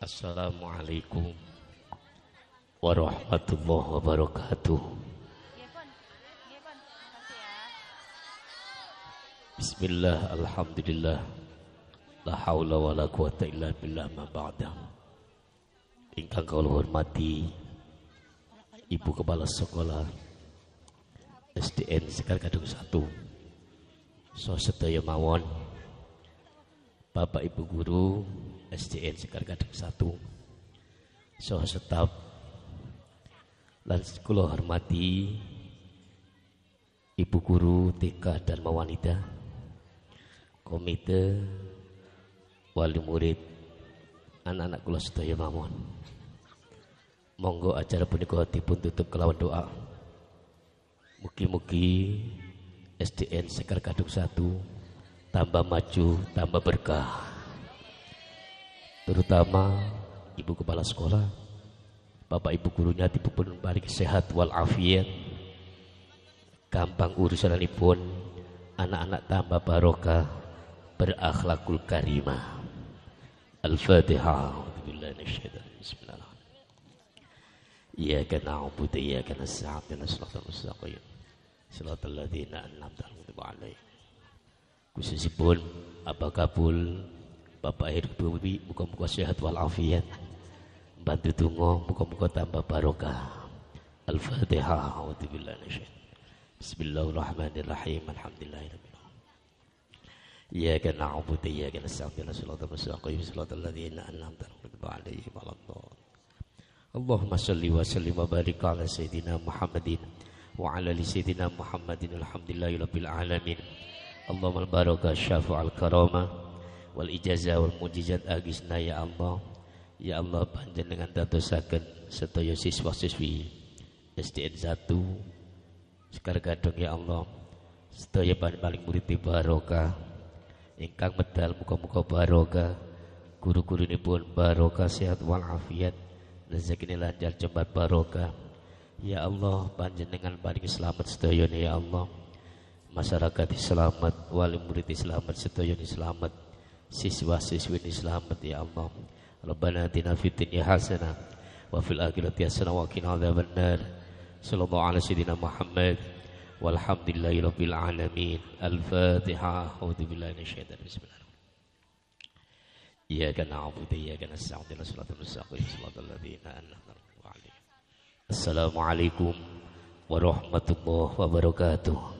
Assalamualaikum warahmatullahi wabarakatuh. Bismillah, alhamdulillah. La haula wa la quwata illa billah ma ba'da. Ingkang kau hormati Ibu Kepala Sekolah SDN Sekar Kadung 1. So sedaya mawon Bapak Ibu Guru SDN Sekar Kadep 1 Soh Setap Lan kula hormati Ibu Guru TK dan Wanita Komite Wali Murid Anak-anak kula sedaya mawon Monggo acara punika dipun tutup kelawan doa Mugi-mugi SDN Sekar Kadep 1 tambah maju, tambah berkah. Terutama ibu kepala sekolah, bapak ibu gurunya dipupun balik sehat walafiat. Gampang urusan pun anak-anak tambah barokah berakhlakul karimah. Al-Fatihah. Bismillahirrahmanirrahim. إياك نعبد إياك نستعين صراط المستقيم صراط الذين أنعمت عليهم Khusus pun apakah pun Bapak Air Bumi muka-muka sehat walafiat bantu tunggu muka-muka tambah barokah Al-Fatihah Bismillahirrahmanirrahim Alhamdulillahirrahmanirrahim Iyaka na'budu wa iyyaka nasta'in salatan mustaqimatan salatal ladzina an'amta 'alaihim wa 'ala Allahumma shalli wa sallim wa barik 'ala sayyidina Muhammadin wa 'ala ali sayyidina Muhammadin alhamdulillahi rabbil Allahumma al-barakah syafa'al karamah wal ijazah wal mujizat agisna ya Allah ya Allah panjenengan dadosaken sedaya siswa-siswi SDN 1 sekarang gadung ya Allah sedaya paling murid baroka ingkang medal muka-muka baroka guru-guru ini pun baroka sehat walafiat rezeki ini lancar cepat baroka Ya Allah panjenengan paling selamat sedayane ya Allah masyarakat selamat, wali murid selamat, setoyo selamat, siswa siswi selamat ya Allah. Rabbana atina fid dunya hasanah wa fil akhirati hasanah wa qina adzabannar. Sallallahu ala sayyidina Muhammad walhamdulillahi rabbil alamin. Al-Fatihah. A'udzu billahi minasyaitonir